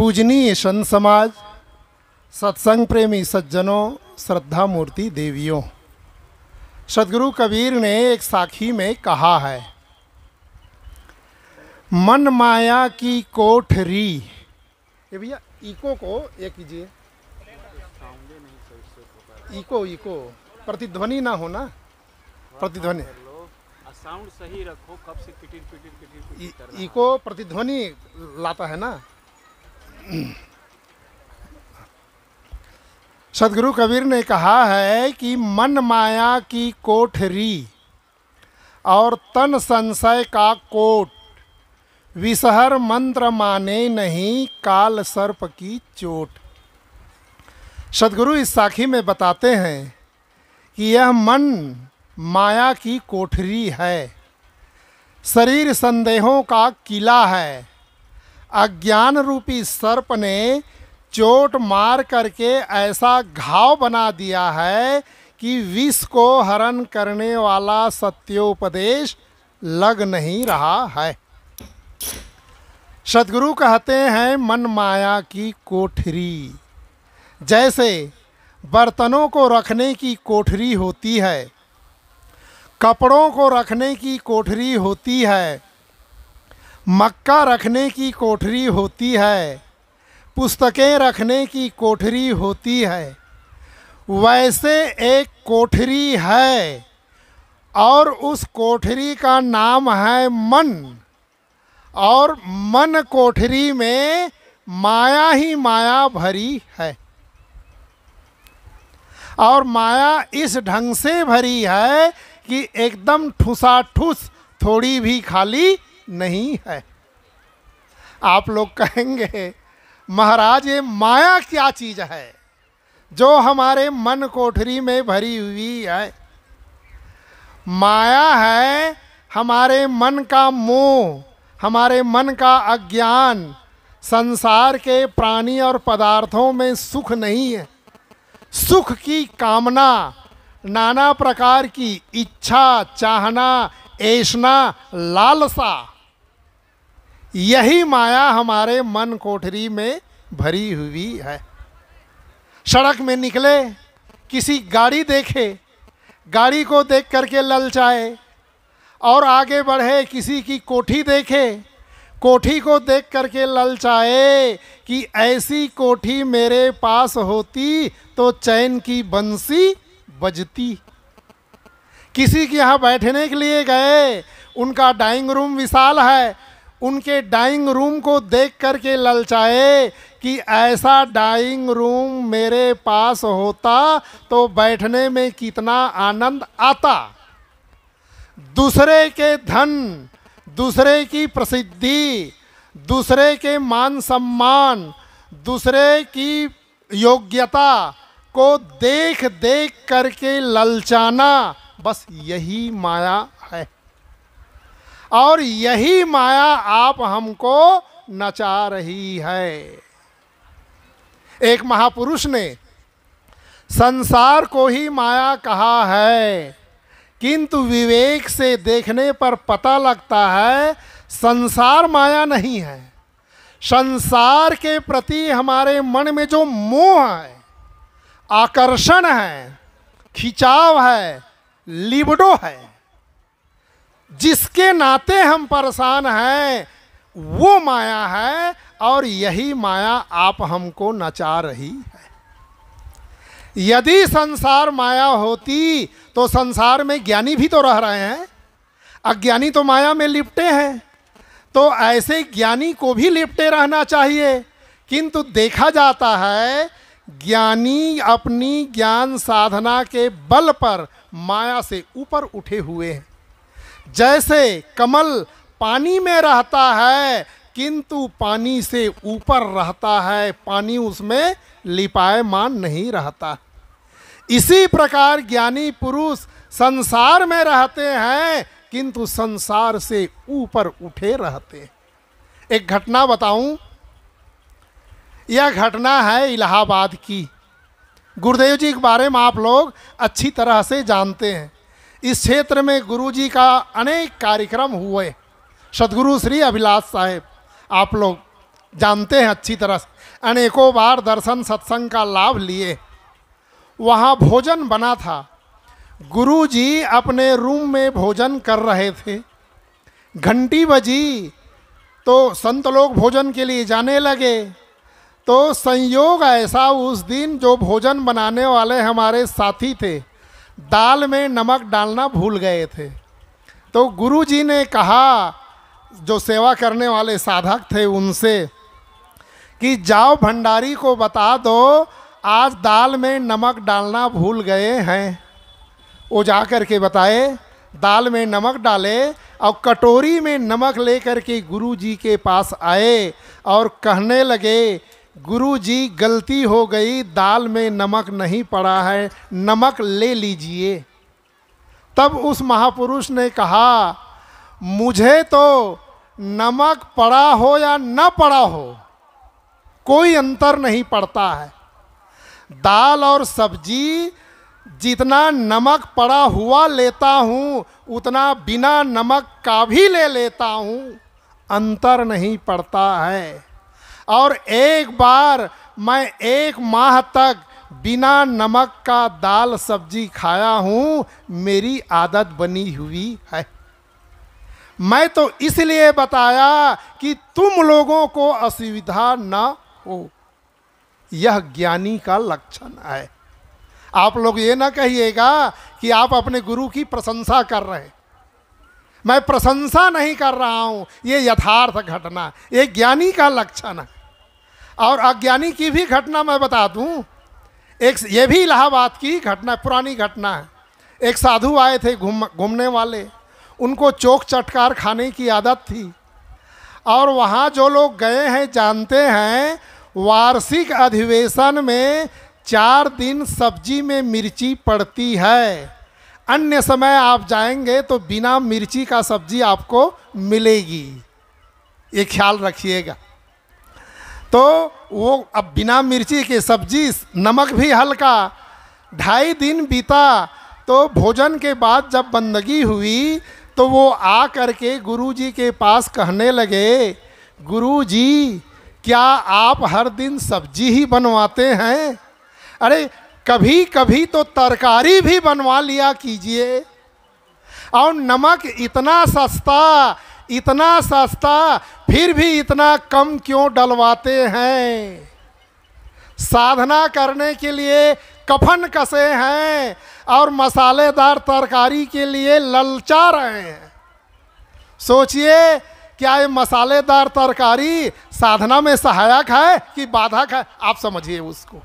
पूजनीय संत समाज सत्संग प्रेमी सज्जनों श्रद्धा मूर्ति देवियों सदगुरु कबीर ने एक साखी में कहा है मन माया की कोठरी ये भैया इको को ये कीजिए इको इको प्रतिध्वनि ना हो ना प्रतिध्वनि साउंड सही रखो कब से पिटिर पिटिर पिटिर इको प्रतिध्वनि लाता है ना सदगुरु कबीर ने कहा है कि मन माया की कोठरी और तन संशय का कोट विसहर मंत्र माने नहीं काल सर्प की चोट सदगुरु इस साखी में बताते हैं कि यह मन माया की कोठरी है शरीर संदेहों का किला है अज्ञान रूपी सर्प ने चोट मार करके ऐसा घाव बना दिया है कि विष को हरण करने वाला सत्योपदेश लग नहीं रहा है सदगुरु कहते हैं मन माया की कोठरी जैसे बर्तनों को रखने की कोठरी होती है कपड़ों को रखने की कोठरी होती है मक्का रखने की कोठरी होती है पुस्तकें रखने की कोठरी होती है वैसे एक कोठरी है और उस कोठरी का नाम है मन और मन कोठरी में माया ही माया भरी है और माया इस ढंग से भरी है कि एकदम ठुसा ठुस थोड़ी भी खाली नहीं है आप लोग कहेंगे महाराज ये माया क्या चीज है जो हमारे मन कोठरी में भरी हुई है माया है हमारे मन का मोह हमारे मन का अज्ञान संसार के प्राणी और पदार्थों में सुख नहीं है सुख की कामना नाना प्रकार की इच्छा चाहना ऐशना लालसा यही माया हमारे मन कोठरी में भरी हुई है सड़क में निकले किसी गाड़ी देखे गाड़ी को देख करके ललचाए और आगे बढ़े किसी की कोठी देखे कोठी को देख करके ललचाए कि ऐसी कोठी मेरे पास होती तो चैन की बंसी बजती किसी के यहाँ बैठने के लिए गए उनका डाइनिंग रूम विशाल है उनके डाइंग रूम को देख करके ललचाए कि ऐसा डाइंग रूम मेरे पास होता तो बैठने में कितना आनंद आता दूसरे के धन दूसरे की प्रसिद्धि दूसरे के मान सम्मान दूसरे की योग्यता को देख देख करके ललचाना बस यही माया है और यही माया आप हमको नचा रही है एक महापुरुष ने संसार को ही माया कहा है किंतु विवेक से देखने पर पता लगता है संसार माया नहीं है संसार के प्रति हमारे मन में जो मोह है आकर्षण है खिंचाव है लिबडो है जिसके नाते हम परेशान हैं वो माया है और यही माया आप हमको नचा रही है यदि संसार माया होती तो संसार में ज्ञानी भी तो रह रहे हैं अज्ञानी तो माया में लिपटे हैं तो ऐसे ज्ञानी को भी लिपटे रहना चाहिए किंतु देखा जाता है ज्ञानी अपनी ज्ञान साधना के बल पर माया से ऊपर उठे हुए हैं जैसे कमल पानी में रहता है किंतु पानी से ऊपर रहता है पानी उसमें लिपायमान नहीं रहता इसी प्रकार ज्ञानी पुरुष संसार में रहते हैं किंतु संसार से ऊपर उठे रहते हैं एक घटना बताऊं यह घटना है इलाहाबाद की गुरुदेव जी के बारे में आप लोग अच्छी तरह से जानते हैं इस क्षेत्र में गुरुजी का अनेक कार्यक्रम हुए सदगुरु श्री अभिलाष साहेब आप लोग जानते हैं अच्छी तरह से अनेकों बार दर्शन सत्संग का लाभ लिए वहाँ भोजन बना था गुरुजी अपने रूम में भोजन कर रहे थे घंटी बजी तो संत लोग भोजन के लिए जाने लगे तो संयोग ऐसा उस दिन जो भोजन बनाने वाले हमारे साथी थे दाल में नमक डालना भूल गए थे तो गुरुजी ने कहा जो सेवा करने वाले साधक थे उनसे कि जाओ भंडारी को बता दो आज दाल में नमक डालना भूल गए हैं वो जा कर के बताए दाल में नमक डाले और कटोरी में नमक लेकर के गुरु जी के पास आए और कहने लगे गुरु जी गलती हो गई दाल में नमक नहीं पड़ा है नमक ले लीजिए तब उस महापुरुष ने कहा मुझे तो नमक पड़ा हो या न पड़ा हो कोई अंतर नहीं पड़ता है दाल और सब्जी जितना नमक पड़ा हुआ लेता हूँ उतना बिना नमक का भी ले लेता हूँ अंतर नहीं पड़ता है और एक बार मैं एक माह तक बिना नमक का दाल सब्जी खाया हूँ मेरी आदत बनी हुई है मैं तो इसलिए बताया कि तुम लोगों को असुविधा ना हो यह ज्ञानी का लक्षण है आप लोग ये ना कहिएगा कि आप अपने गुरु की प्रशंसा कर रहे मैं प्रशंसा नहीं कर रहा हूँ ये यथार्थ घटना ये ज्ञानी का लक्षण है और अज्ञानी की भी घटना मैं बता दूं एक ये भी इलाहाबाद की घटना पुरानी घटना है एक साधु आए थे घूम घूमने वाले उनको चौक चटकार खाने की आदत थी और वहाँ जो लोग गए हैं जानते हैं वार्षिक अधिवेशन में चार दिन सब्जी में मिर्ची पड़ती है अन्य समय आप जाएंगे तो बिना मिर्ची का सब्जी आपको मिलेगी ये ख्याल रखिएगा तो वो अब बिना मिर्ची के सब्जी नमक भी हल्का ढाई दिन बीता तो भोजन के बाद जब बंदगी हुई तो वो आ करके गुरुजी के पास कहने लगे गुरुजी क्या आप हर दिन सब्जी ही बनवाते हैं अरे कभी कभी तो तरकारी भी बनवा लिया कीजिए और नमक इतना सस्ता इतना सस्ता फिर भी इतना कम क्यों डलवाते हैं साधना करने के लिए कफन कसे हैं और मसालेदार तरकारी के लिए ललचा रहे हैं सोचिए क्या ये मसालेदार तरकारी साधना में सहायक है कि बाधक है आप समझिए उसको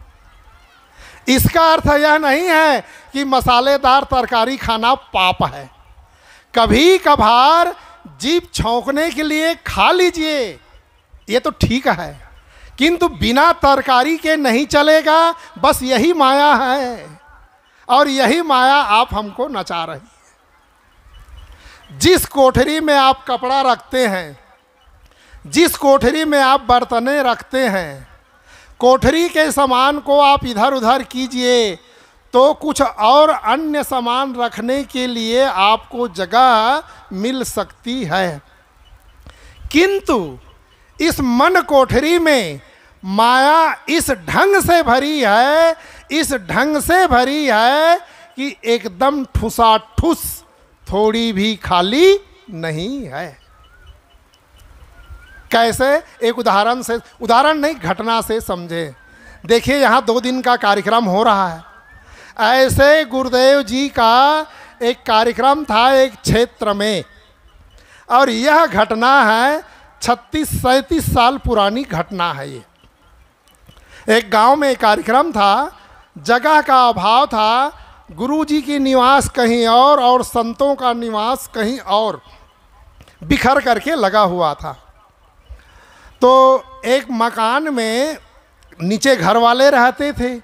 इसका अर्थ यह नहीं है कि मसालेदार तरकारी खाना पाप है कभी कभार जीप छौकने के लिए खा लीजिए ये तो ठीक है किंतु बिना तरकारी के नहीं चलेगा बस यही माया है और यही माया आप हमको नचा रही है जिस कोठरी में आप कपड़ा रखते हैं जिस कोठरी में आप बर्तने रखते हैं कोठरी के सामान को आप इधर उधर कीजिए तो कुछ और अन्य सामान रखने के लिए आपको जगह मिल सकती है किंतु इस मन कोठरी में माया इस ढंग से भरी है इस ढंग से भरी है कि एकदम ठुसा ठुस थोड़ी भी खाली नहीं है कैसे एक उदाहरण से उदाहरण नहीं घटना से समझे देखिए यहाँ दो दिन का कार्यक्रम हो रहा है ऐसे गुरुदेव जी का एक कार्यक्रम था एक क्षेत्र में और यह घटना है छत्तीस सैंतीस साल पुरानी घटना है ये एक गांव में कार्यक्रम था जगह का अभाव था गुरुजी की निवास कहीं और और संतों का निवास कहीं और बिखर करके लगा हुआ था तो एक मकान में नीचे घर वाले रहते थे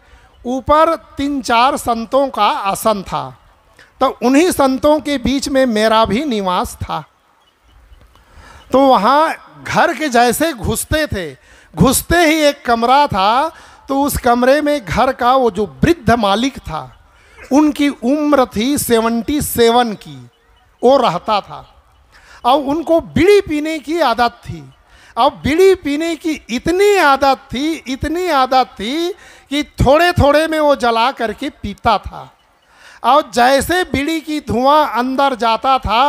ऊपर तीन चार संतों का आसन था तो उन्हीं संतों के बीच में मेरा भी निवास था तो वहाँ घर के जैसे घुसते थे घुसते ही एक कमरा था तो उस कमरे में घर का वो जो वृद्ध मालिक था उनकी उम्र थी सेवेंटी सेवन की वो रहता था और उनको बीड़ी पीने की आदत थी अब बीड़ी पीने की इतनी आदत थी इतनी आदत थी कि थोड़े थोड़े में वो जला करके पीता था और जैसे बीड़ी की धुआं अंदर जाता था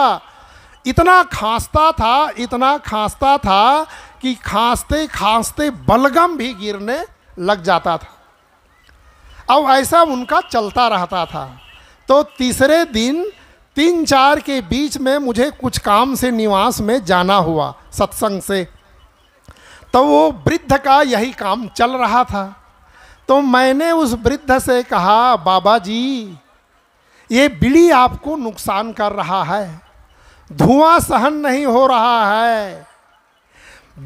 इतना खांसता था इतना खांसता था कि खांसते खांसते बलगम भी गिरने लग जाता था अब ऐसा उनका चलता रहता था तो तीसरे दिन तीन चार के बीच में मुझे कुछ काम से निवास में जाना हुआ सत्संग से तो वो वृद्ध का यही काम चल रहा था तो मैंने उस वृद्ध से कहा बाबा जी ये बिड़ी आपको नुकसान कर रहा है धुआं सहन नहीं हो रहा है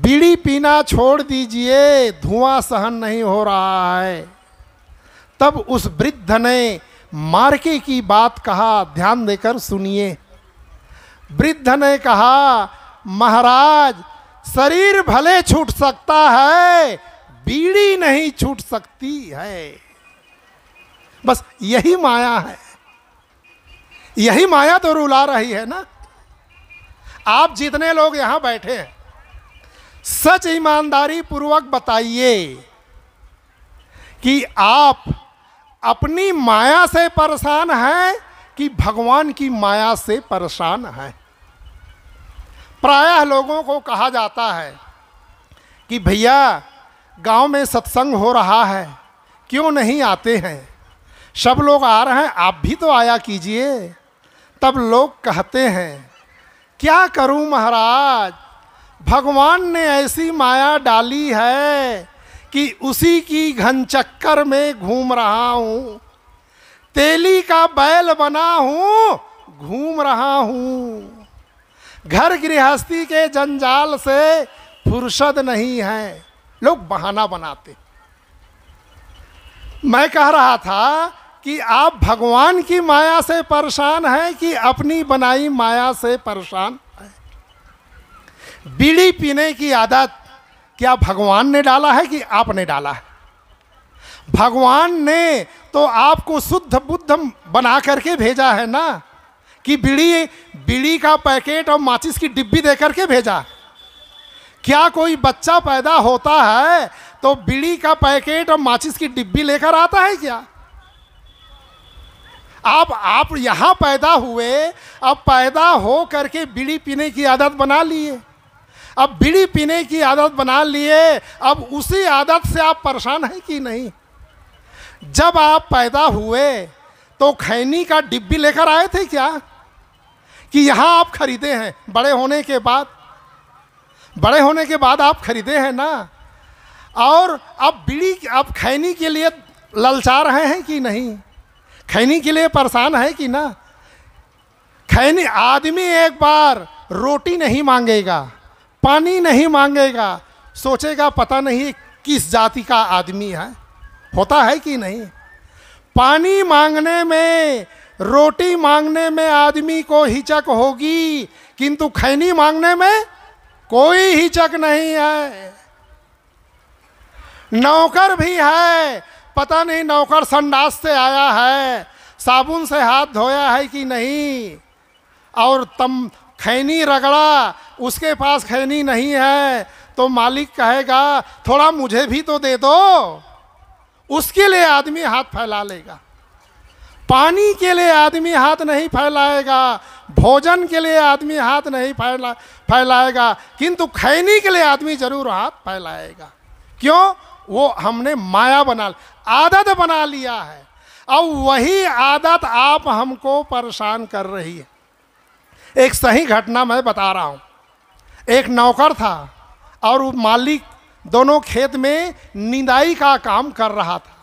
बीड़ी पीना छोड़ दीजिए धुआं सहन नहीं हो रहा है तब उस वृद्ध ने मार्के की बात कहा ध्यान देकर सुनिए वृद्ध ने कहा महाराज शरीर भले छूट सकता है बीड़ी नहीं छूट सकती है बस यही माया है यही माया तो रुला रही है ना आप जितने लोग यहां बैठे हैं सच ईमानदारी पूर्वक बताइए कि आप अपनी माया से परेशान हैं कि भगवान की माया से परेशान हैं प्रायः लोगों को कहा जाता है कि भैया गांव में सत्संग हो रहा है क्यों नहीं आते हैं सब लोग आ रहे हैं आप भी तो आया कीजिए तब लोग कहते हैं क्या करूं महाराज भगवान ने ऐसी माया डाली है कि उसी की घन चक्कर में घूम रहा हूं तेली का बैल बना हूं घूम रहा हूं घर गृहस्थी के जंजाल से फुर्सद नहीं है लोग बहाना बनाते मैं कह रहा था कि आप भगवान की माया से परेशान हैं कि अपनी बनाई माया से परेशान हैं बीड़ी पीने की आदत क्या भगवान ने डाला है कि आपने डाला है भगवान ने तो आपको शुद्ध बुद्ध बना करके भेजा है ना कि बीड़ी बीड़ी का पैकेट और माचिस की डिब्बी दे करके भेजा है क्या कोई बच्चा पैदा होता है तो बीड़ी का पैकेट और माचिस की डिब्बी लेकर आता है क्या आप आप यहाँ पैदा हुए अब पैदा हो करके बीड़ी पीने की आदत बना लिए अब बीड़ी पीने की आदत बना लिए अब उसी आदत से आप परेशान हैं कि नहीं जब आप पैदा हुए तो खैनी का डिब्बी लेकर आए थे क्या कि यहाँ आप खरीदे हैं बड़े होने के बाद बड़े होने के बाद आप खरीदे हैं ना और आप बीड़ी आप खैनी के लिए ललचा रहे हैं कि नहीं खैनी के लिए परेशान है कि ना खैनी आदमी एक बार रोटी नहीं मांगेगा पानी नहीं मांगेगा सोचेगा पता नहीं किस जाति का आदमी है होता है कि नहीं पानी मांगने में रोटी मांगने में आदमी को हिचक होगी किंतु खैनी मांगने में कोई हिचक नहीं है नौकर भी है पता नहीं नौकर संडास से आया है साबुन से हाथ धोया है कि नहीं और तम खैनी रगड़ा उसके पास खैनी नहीं है तो मालिक कहेगा थोड़ा मुझे भी तो दे दो उसके लिए आदमी हाथ फैला लेगा पानी के लिए आदमी हाथ नहीं फैलाएगा भोजन के लिए आदमी हाथ नहीं फैला फैलाएगा किंतु खैनी के लिए आदमी जरूर हाथ फैलाएगा क्यों वो हमने माया बना आदत बना लिया है अब वही आदत आप हमको परेशान कर रही है एक सही घटना मैं बता रहा हूँ एक नौकर था और मालिक दोनों खेत में निंदाई का काम कर रहा था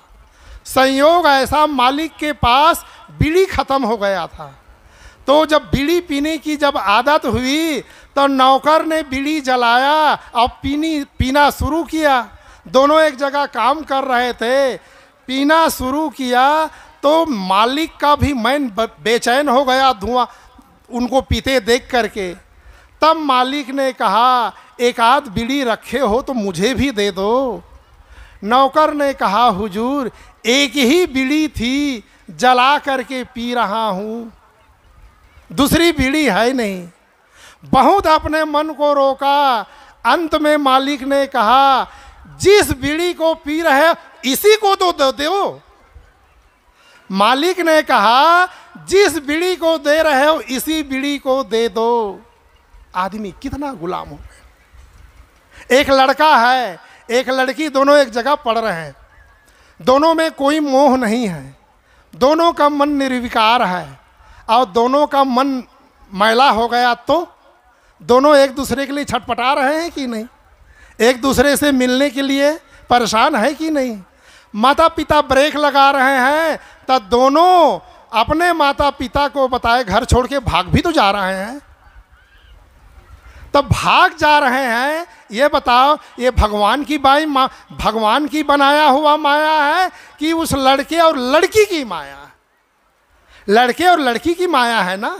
संयोग ऐसा मालिक के पास बीड़ी ख़त्म हो गया था तो जब बीड़ी पीने की जब आदत हुई तो नौकर ने बीड़ी जलाया और पीनी पीना शुरू किया दोनों एक जगह काम कर रहे थे पीना शुरू किया तो मालिक का भी मन बेचैन हो गया धुआं उनको पीते देख करके तब मालिक ने कहा एक आध बीड़ी रखे हो तो मुझे भी दे दो नौकर ने कहा हुजूर एक ही बीड़ी थी जला करके पी रहा हूँ दूसरी बीड़ी है नहीं बहुत अपने मन को रोका अंत में मालिक ने कहा जिस बीड़ी को पी रहे इसी को तो दो दो मालिक ने कहा जिस बीड़ी को दे रहे हो इसी बीड़ी को दे दो आदमी कितना गुलाम हो एक लड़का है एक लड़की दोनों एक जगह पढ़ रहे हैं दोनों में कोई मोह नहीं है दोनों का मन निर्विकार है और दोनों का मन मैला हो गया तो दोनों एक दूसरे के लिए छटपटा रहे हैं कि नहीं एक दूसरे से मिलने के लिए परेशान है कि नहीं माता पिता ब्रेक लगा रहे हैं तो दोनों अपने माता पिता को बताए घर छोड़ के भाग भी तो जा रहे हैं तब भाग जा रहे हैं ये बताओ ये भगवान की बाई माँ भगवान की बनाया हुआ माया है कि उस लड़के और लड़की की माया लड़के और लड़की की माया है ना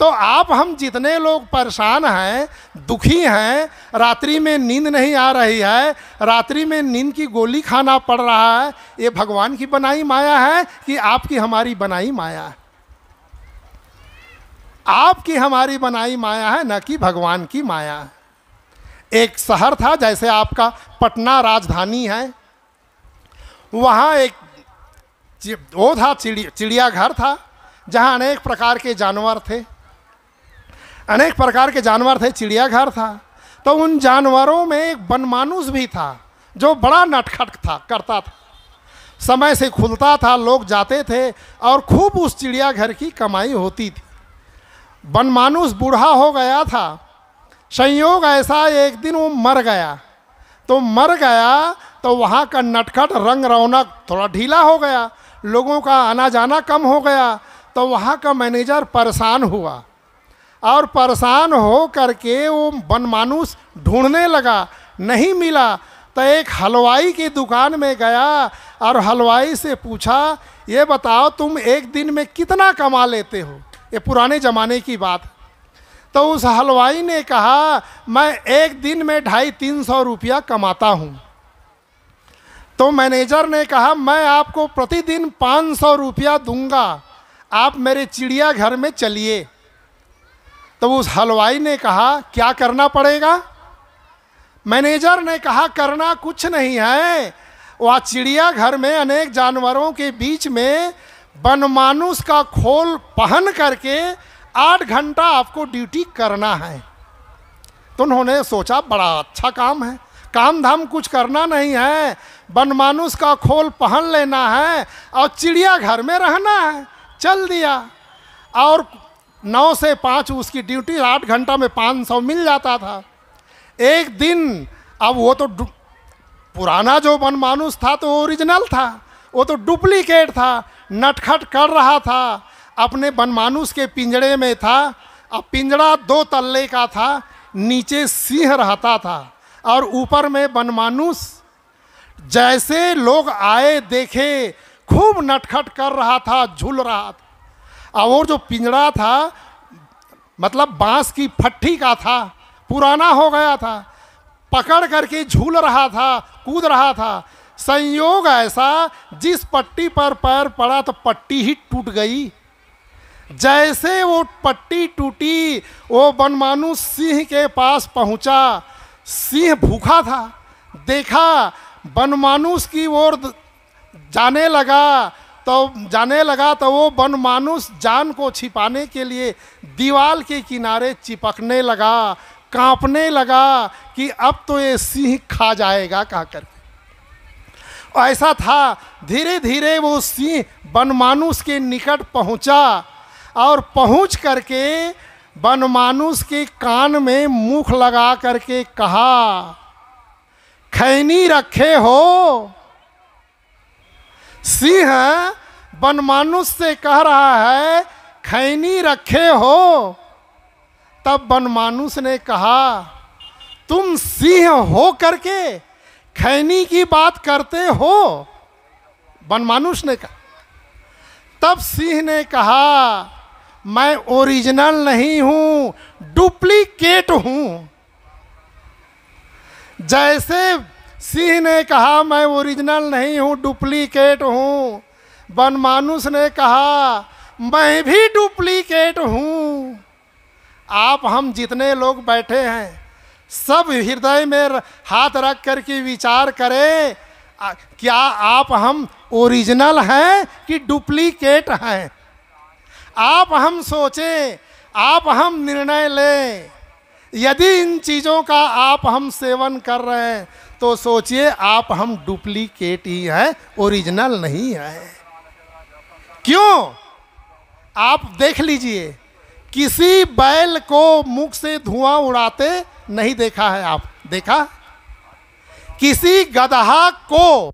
तो आप हम जितने लोग परेशान हैं दुखी हैं रात्रि में नींद नहीं आ रही है रात्रि में नींद की गोली खाना पड़ रहा है ये भगवान की बनाई माया है कि आपकी हमारी बनाई माया है आपकी हमारी बनाई माया है न कि भगवान की माया एक शहर था जैसे आपका पटना राजधानी है वहाँ एक वो था चिड़िया चिड़ियाघर था जहाँ अनेक प्रकार के जानवर थे अनेक प्रकार के जानवर थे चिड़ियाघर था तो उन जानवरों में एक बनमानुष भी था जो बड़ा नटखट था करता था समय से खुलता था लोग जाते थे और खूब उस चिड़ियाघर की कमाई होती थी बनमानुष बूढ़ा हो गया था संयोग ऐसा एक दिन वो मर गया तो मर गया तो वहाँ का नटखट रंग रौनक थोड़ा ढीला हो गया लोगों का आना जाना कम हो गया तो वहाँ का मैनेजर परेशान हुआ और परेशान हो करके वो बनमानुष ढूंढने लगा नहीं मिला तो एक हलवाई की दुकान में गया और हलवाई से पूछा ये बताओ तुम एक दिन में कितना कमा लेते हो ये पुराने ज़माने की बात तो उस हलवाई ने कहा मैं एक दिन में ढाई तीन सौ रुपया कमाता हूँ तो मैनेजर ने कहा मैं आपको प्रतिदिन पाँच सौ रुपया दूंगा आप मेरे चिड़ियाघर में चलिए तो उस हलवाई ने कहा क्या करना पड़ेगा मैनेजर ने कहा करना कुछ नहीं है वह चिड़ियाघर में अनेक जानवरों के बीच में बनमानुष का खोल पहन करके आठ घंटा आपको ड्यूटी करना है तो उन्होंने सोचा बड़ा अच्छा काम है काम धाम कुछ करना नहीं है बनमानुष का खोल पहन लेना है और चिड़िया घर में रहना है चल दिया और नौ से पाँच उसकी ड्यूटी आठ घंटा में पाँच सौ मिल जाता था एक दिन अब वो तो पुराना जो बनमानुष था तो ओरिजिनल था वो तो डुप्लीकेट था नटखट कर रहा था अपने बनमानुष के पिंजड़े में था अब पिंजड़ा दो तल्ले का था नीचे सिंह रहता था और ऊपर में बनमानुष जैसे लोग आए देखे खूब नटखट कर रहा था झूल रहा था और जो पिंजड़ा था मतलब बांस की फट्टी का था पुराना हो गया था पकड़ करके झूल रहा था कूद रहा था संयोग ऐसा जिस पट्टी पर पैर पड़ा तो पट्टी ही टूट गई जैसे वो पट्टी टूटी वो बनमानु सिंह के पास पहुंचा सिंह भूखा था देखा बनमानुष की ओर जाने लगा तो जाने लगा तो वो बनमानुष जान को छिपाने के लिए दीवार के किनारे चिपकने लगा कांपने लगा कि अब तो ये सिंह खा जाएगा कहकर के ऐसा था धीरे धीरे वो सिंह बनमानुष के निकट पहुंचा और पहुंच करके बनमानुष के कान में मुख लगा करके कहा खैनी रखे हो सिंह बनमानुष से कह रहा है खैनी रखे हो तब बनमानुष ने कहा तुम सिंह हो करके खैनी की बात करते हो बनमानुष ने कहा तब सिंह ने कहा मैं ओरिजिनल नहीं हूं डुप्लीकेट हूं जैसे सिंह ने कहा मैं ओरिजिनल नहीं हूं डुप्लीकेट हूं बनमानुष ने कहा मैं भी डुप्लीकेट हूं आप हम जितने लोग बैठे हैं सब हृदय में हाथ रख करके विचार करें क्या आप हम ओरिजिनल हैं कि डुप्लीकेट हैं आप हम सोचें आप हम निर्णय लें यदि इन चीज़ों का आप हम सेवन कर रहे हैं तो सोचिए आप हम डुप्लीकेट ही हैं ओरिजिनल नहीं है क्यों आप देख लीजिए किसी बैल को मुख से धुआं उड़ाते नहीं देखा है आप देखा किसी गदहा को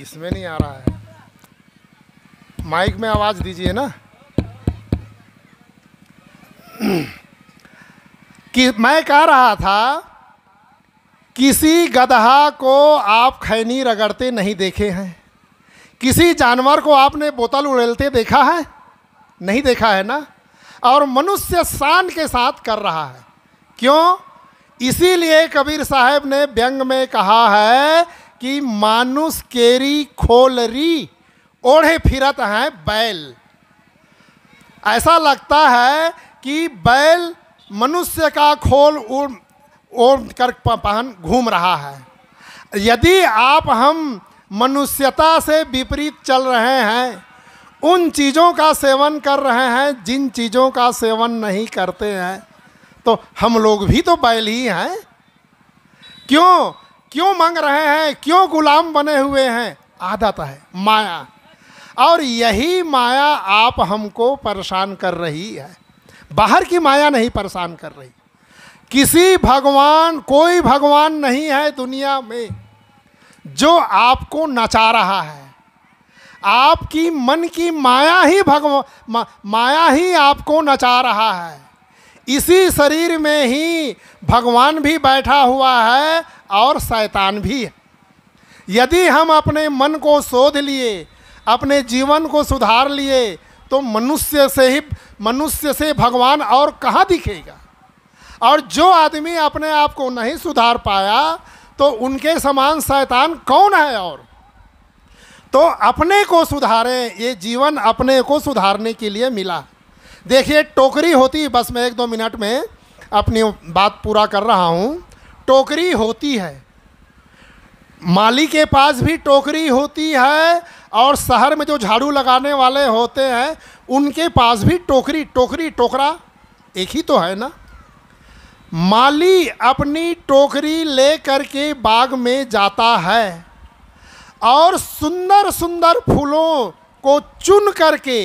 इसमें नहीं आ रहा है माइक में आवाज़ दीजिए ना कि मैं कह रहा था किसी गदहा को आप खैनी रगड़ते नहीं देखे हैं किसी जानवर को आपने बोतल उड़ेलते देखा है नहीं देखा है ना और मनुष्य शान के साथ कर रहा है क्यों इसीलिए कबीर साहब ने व्यंग में कहा है कि मानुस केरी खोलरी ओढ़े फिरत हैं बैल ऐसा लगता है कि बैल मनुष्य का खोल ओढ़ ओढ़ कर पहन घूम रहा है यदि आप हम मनुष्यता से विपरीत चल रहे हैं उन चीज़ों का सेवन कर रहे हैं जिन चीज़ों का सेवन नहीं करते हैं तो हम लोग भी तो बैल ही हैं क्यों क्यों मांग रहे हैं क्यों गुलाम बने हुए हैं आदत है माया और यही माया आप हमको परेशान कर रही है बाहर की माया नहीं परेशान कर रही किसी भगवान कोई भगवान नहीं है दुनिया में जो आपको नचा रहा है आपकी मन की माया ही भगवान मा, माया ही आपको नचा रहा है इसी शरीर में ही भगवान भी बैठा हुआ है और शैतान भी है यदि हम अपने मन को शोध लिए अपने जीवन को सुधार लिए तो मनुष्य से ही मनुष्य से भगवान और कहाँ दिखेगा और जो आदमी अपने आप को नहीं सुधार पाया तो उनके समान शैतान कौन है और तो अपने को सुधारें ये जीवन अपने को सुधारने के लिए मिला है देखिए टोकरी होती बस मैं एक दो मिनट में अपनी बात पूरा कर रहा हूँ टोकरी होती है माली के पास भी टोकरी होती है और शहर में जो झाड़ू लगाने वाले होते हैं उनके पास भी टोकरी टोकरी टोकरा एक ही तो है ना माली अपनी टोकरी ले कर के बाग में जाता है और सुंदर सुंदर फूलों को चुन करके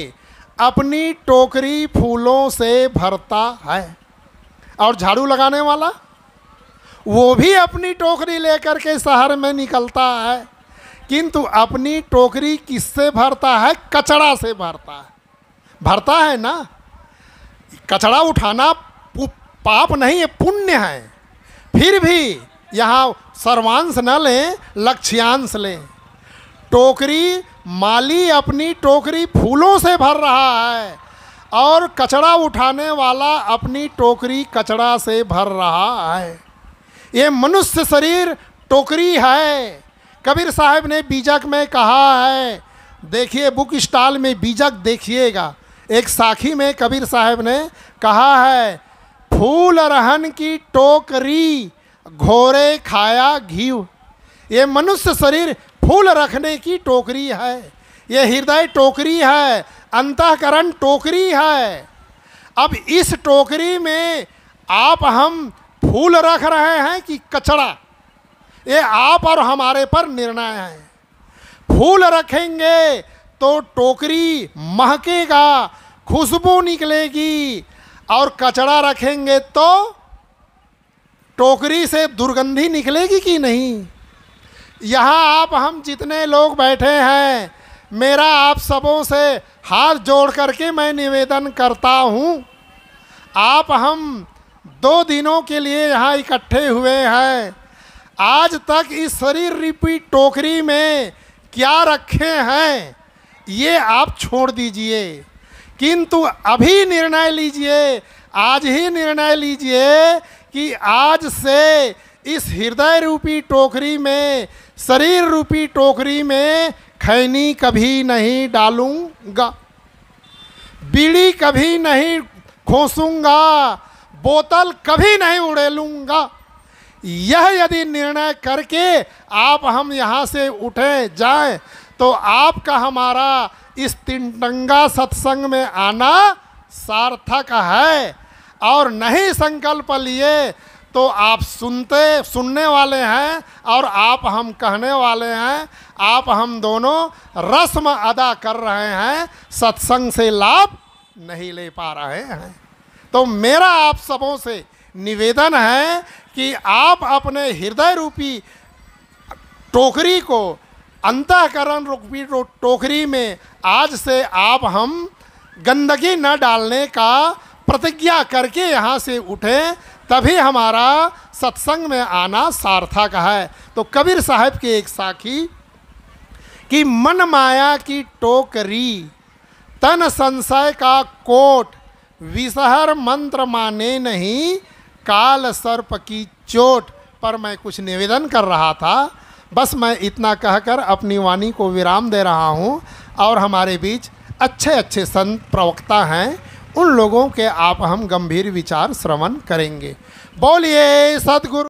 अपनी टोकरी फूलों से भरता है और झाड़ू लगाने वाला वो भी अपनी टोकरी लेकर के शहर में निकलता है किंतु अपनी टोकरी किससे भरता है कचड़ा से भरता है भरता है ना कचड़ा उठाना पाप नहीं है पुण्य है फिर भी यहाँ सर्वांश न लें लक्ष्यांश लें टोकरी माली अपनी टोकरी फूलों से भर रहा है और कचरा उठाने वाला अपनी टोकरी कचरा से भर रहा है ये मनुष्य शरीर टोकरी है कबीर साहब ने बीजक में कहा है देखिए बुक स्टॉल में बीजक देखिएगा एक साखी में कबीर साहब ने कहा है फूल रहन की टोकरी घोरे खाया घी ये मनुष्य शरीर फूल रखने की टोकरी है ये हृदय टोकरी है अंतकरण टोकरी है अब इस टोकरी में आप हम फूल रख रहे हैं कि कचड़ा ये आप और हमारे पर निर्णय है फूल रखेंगे तो टोकरी महकेगा खुशबू निकलेगी और कचड़ा रखेंगे तो टोकरी से दुर्गंधी निकलेगी कि नहीं यहाँ आप हम जितने लोग बैठे हैं मेरा आप सबों से हाथ जोड़ करके मैं निवेदन करता हूँ आप हम दो दिनों के लिए यहाँ इकट्ठे हुए हैं आज तक इस शरीर रिपी टोकरी में क्या रखे हैं ये आप छोड़ दीजिए किंतु अभी निर्णय लीजिए आज ही निर्णय लीजिए कि आज से इस हृदय रूपी टोकरी में शरीर रूपी टोकरी में खैनी कभी नहीं डालूंगा बीड़ी कभी नहीं खोसूंगा बोतल कभी नहीं उड़ेलूंगा यह यदि निर्णय करके आप हम यहाँ से उठे जाए तो आपका हमारा इस तिनटंगा सत्संग में आना सार्थक है और नहीं संकल्प लिए तो आप सुनते सुनने वाले हैं और आप हम कहने वाले हैं आप हम दोनों रस्म अदा कर रहे हैं सत्संग से लाभ नहीं ले पा रहे हैं तो मेरा आप सबों से निवेदन है कि आप अपने हृदय रूपी टोकरी को अंतःकरण रूपी टोकरी में आज से आप हम गंदगी न डालने का प्रतिज्ञा करके यहाँ से उठें तभी हमारा सत्संग में आना सार्थक है तो कबीर साहब की एक साखी कि मन माया की टोकरी तन संशय का कोट विसहर मंत्र माने नहीं काल सर्प की चोट पर मैं कुछ निवेदन कर रहा था बस मैं इतना कहकर अपनी वाणी को विराम दे रहा हूँ और हमारे बीच अच्छे अच्छे संत प्रवक्ता हैं उन लोगों के आप हम गंभीर विचार श्रवण करेंगे बोलिए सदगुरु